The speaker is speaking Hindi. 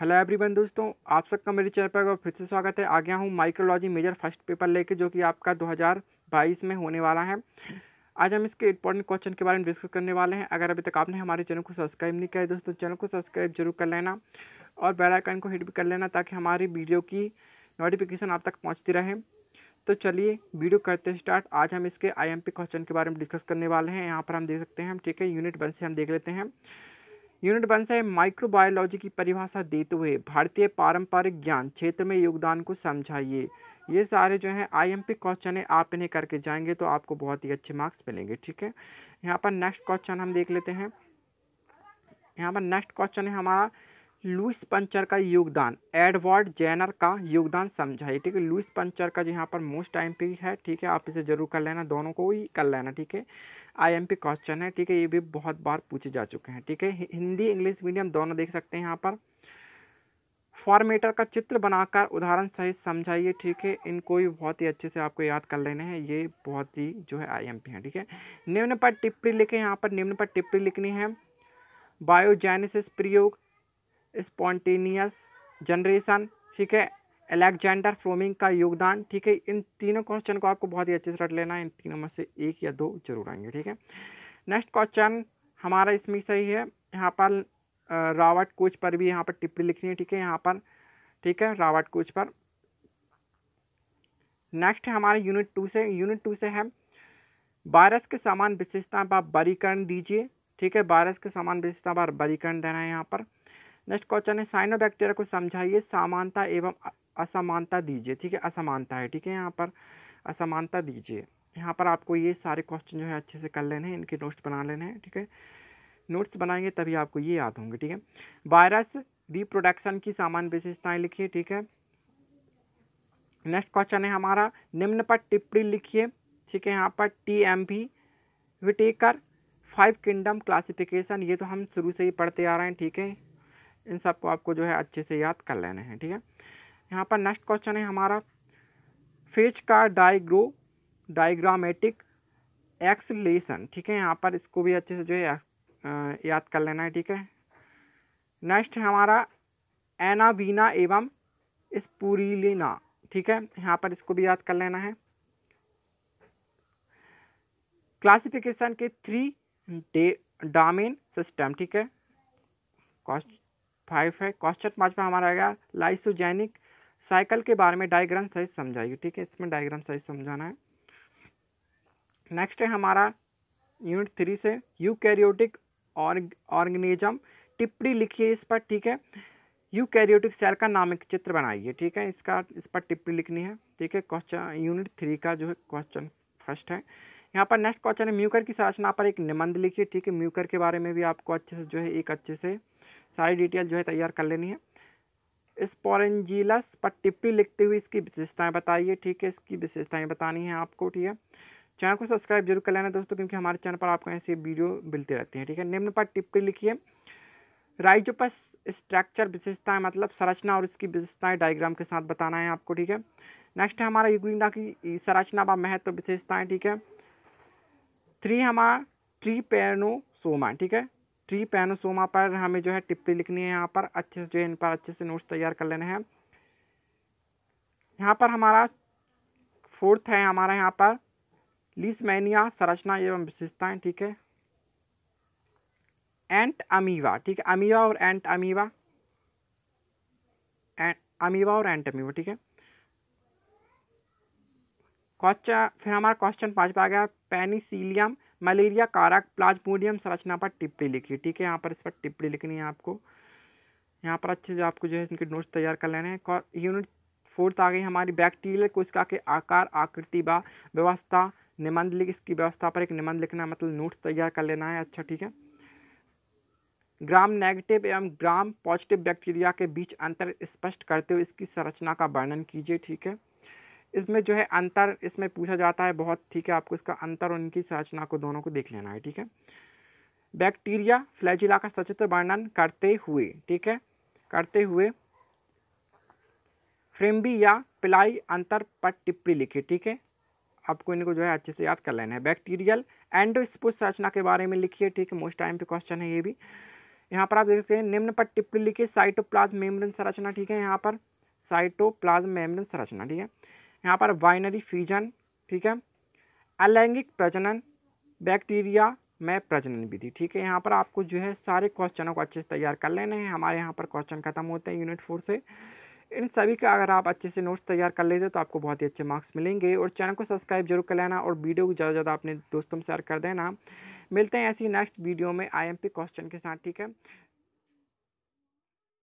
हेलो एवरीवन दोस्तों आप सबका मेरे चैनल पर फिर से स्वागत है आ गया हूँ माइक्रोलॉजी मेजर फर्स्ट पेपर लेके जो कि आपका 2022 में होने वाला है आज हम इसके इम्पोर्टेंट क्वेश्चन के बारे में डिस्कस करने वाले हैं अगर अभी तक आपने हमारे चैनल को सब्सक्राइब नहीं किया है दोस्तों चैनल को सब्सक्राइब जरूर कर लेना और बेलाइकन को हिट भी कर लेना ताकि हमारी वीडियो की नोटिफिकेशन आप तक पहुँचती रहे तो चलिए वीडियो करते स्टार्ट आज हम इसके आई क्वेश्चन के बारे में डिस्कस करने वाले हैं यहाँ पर हम देख सकते हैं ठीक है यूनिट वन से हम देख लेते हैं यूनिट वन से माइक्रोबायोलॉजी की परिभाषा देते हुए भारतीय पारंपरिक ज्ञान क्षेत्र में योगदान को समझाइए ये सारे जो हैं आईएमपी क्वेश्चन है आप इन्हें करके जाएंगे तो आपको बहुत ही अच्छे मार्क्स मिलेंगे ठीक है यहाँ पर नेक्स्ट क्वेश्चन हम देख लेते हैं यहाँ पर नेक्स्ट क्वेश्चन है हमारा लुइस पंचर का योगदान एडवर्ड जैनर का योगदान समझाइए ठीक है लुइस पंचर का जो यहाँ पर मोस्ट टाइम पी है ठीक है आप इसे जरूर कर लेना दोनों को ही कर लेना ठीक है आईएमपी क्वेश्चन है ठीक है ये भी बहुत बार पूछे जा चुके हैं ठीक है हिंदी इंग्लिश मीडियम दोनों देख सकते हैं यहाँ पर फॉर्मेटर का चित्र बनाकर उदाहरण सहित समझाइए ठीक है इनको भी बहुत ही अच्छे से आपको याद कर लेने हैं ये बहुत ही जो है पी है ठीक है निम्न पर टिप्पणी लिखे यहाँ पर निम्न पर टिप्पणी लिखनी है बायोजेनेसिस प्रयोग स्पॉन्टेनियस जनरेशन ठीक है एलेक्जेंडर फ्रोमिंग का योगदान ठीक है इन तीनों क्वेश्चन को आपको बहुत ही अच्छे से रट लेना है इन तीनों में से एक या दो जरूर आएंगे ठीक है नेक्स्ट क्वेश्चन हमारा इसमें सही है यहाँ पर रावट कोच पर भी यहाँ पर टिप्पणी लिखनी है ठीक है यहाँ पर ठीक है रावट कोच पर नेक्स्ट है हमारे यूनिट टू से यूनिट टू से है वायरस के समान विशेषता पर बरीकरण दीजिए ठीक है वायरस के समान विशेषता पर बरीकरण देना है यहाँ पर नेक्स्ट क्वेश्चन है साइनो बैक्टीरिया को समझाइए समानता एवं असमानता दीजिए ठीक है असमानता है ठीक है यहाँ पर असमानता दीजिए यहाँ पर आपको ये सारे क्वेश्चन जो है अच्छे से कर लेने हैं इनके नोट्स बना लेने हैं ठीक है नोट्स बनाएंगे तभी आपको ये याद होंगे ठीक है वायरस रिप्रोडक्शन की सामान्य विशेषताएं लिखिए ठीक है नेक्स्ट क्वेश्चन है हमारा निम्न पर टिप्पणी लिखिए ठीक है यहाँ पर टी एम भी विटेकर फाइव किंगडम क्लासिफिकेशन ये तो हम शुरू से ही पढ़ते आ रहे हैं ठीक है इन सबको आपको जो है अच्छे से याद कर लेना है ठीक है यहाँ पर नेक्स्ट क्वेश्चन है हमारा फेज का डाइग्रो डाइग्रामेटिक एक्सलेशन ठीक है यहाँ पर इसको भी अच्छे से जो है याद कर लेना है ठीक है नेक्स्ट है हमारा एनाबीना एवं स्पूरीलिना ठीक है यहाँ पर इसको भी याद कर लेना है क्लासिफिकेशन के थ्री डे डामेन सिस्टम ठीक है कॉस्ट फाइव है क्वेश्चन पाँच में हमारा आएगा लाइसोजैनिक साइकिल के बारे में डायग्राम सही समझाइए ठीक है इसमें डायग्राम सही समझाना है नेक्स्ट है हमारा यूनिट थ्री से यूकैरियोटिक ऑर्गेनिज्म टिप्पणी लिखिए इस पर ठीक है यूकैरियोटिक सेल का नाम एक चित्र बनाइए ठीक है इसका इस पर टिप्पणी लिखनी है ठीक है क्वेश्चन यूनिट थ्री का जो है क्वेश्चन फर्स्ट है यहाँ पर नेक्स्ट क्वेश्चन है म्यूकर की संरचना पर एक निबंध लिखिए ठीक है म्यूकर के बारे में भी आपको अच्छे से जो है एक अच्छे से सारी डिटेल जो है तैयार कर लेनी है स्पोरेंजिलस पर टिप्पणी लिखते हुए इसकी विशेषताएं बताइए ठीक है इसकी विशेषताएं बतानी है आपको ठीक है चैनल को सब्सक्राइब जरूर कर लेना दोस्तों क्योंकि हमारे चैनल पर आपको ऐसी वीडियो मिलती रहती हैं ठीक है निम्न पर टिप्पणी लिखिए राइजोपस स्ट्रक्चर विशेषताएं मतलब संरचना और इसकी विशेषताएं डायग्राम के साथ बताना है आपको ठीक है नेक्स्ट है हमारा युगुना की संरचना व महत्व विशेषताएँ ठीक है थ्री हमारा ट्रीपेनोसोमा ठीक है ट्री पैनोसोमा पर हमें जो है टिप्पणी लिखनी है यहाँ पर अच्छे से जो है इन पर अच्छे से नोट्स तैयार कर लेने हैं यहाँ पर हमारा फोर्थ है हमारा यहाँ पर लीसमैनिया संरचना एवं विशेषताएँ ठीक है एंट अमीवा ठीक है अमीवा और एंट अमीवा अमीवा और एंट अमीवा ठीक है क्वेश्चन फिर हमारा क्वेश्चन पाँच पर आ गया पेनिसिलियम मलेरिया कारक प्लाज्मोडियम संरचना पर टिप्पणी लिखिए ठीक है यहाँ पर इस पर टिप्पणी लिखनी है आपको यहाँ पर अच्छे से आपको जो है इनके नोट्स तैयार कर लेने हैं यूनिट फोर्थ आ गई हमारी बैक्टीरियल कोशिका के आकार आकृति व व्यवस्था निबंध लिख इसकी व्यवस्था पर एक निबंध लिखना मतलब नोट्स तैयार कर लेना है अच्छा ठीक है ग्राम नेगेटिव एवं ग्राम पॉजिटिव बैक्टीरिया के बीच अंतर स्पष्ट करते हुए इसकी संरचना का वर्णन कीजिए ठीक है इसमें जो है अंतर इसमें पूछा जाता है बहुत ठीक है आपको इसका अंतर और इनकी संरचना को दोनों को देख लेना है ठीक है बैक्टीरिया फ्लैजिला का सचित्र वर्णन करते हुए ठीक है करते हुए फ्रेम्बी या पिलाई अंतर पर टिप्पणी लिखी ठीक है आपको इनको जो है अच्छे से याद कर लेना है बैक्टीरियल एंडोस्पोज संरचना के बारे में लिखिए ठीक है मोस्ट टाइम पे क्वेश्चन है ये भी यहाँ पर आप देख सकते हैं निम्न पर टिप्पणी लिखिए साइटोप्लाज्म मेम्ब्रेन संरचना ठीक है यहाँ पर साइटोप्लाज्म मेम्ब्रेन संरचना ठीक है यहाँ पर बाइनरी फ्यूजन ठीक है अलैंगिक प्रजनन बैक्टीरिया में प्रजनन विधि ठीक है यहाँ पर आपको जो है सारे क्वेश्चनों को अच्छे से तैयार कर लेने हैं हमारे यहाँ पर क्वेश्चन खत्म होते हैं यूनिट फोर से इन सभी का अगर आप अच्छे से नोट्स तैयार कर लेते तो आपको बहुत ही अच्छे मार्क्स मिलेंगे और चैनल को सब्सक्राइब जरूर कर लेना और वीडियो को ज़्यादा से ज़्यादा अपने दोस्तों में शेयर कर देना मिलते हैं ऐसी नेक्स्ट वीडियो में आईएमपी क्वेश्चन के साथ ठीक है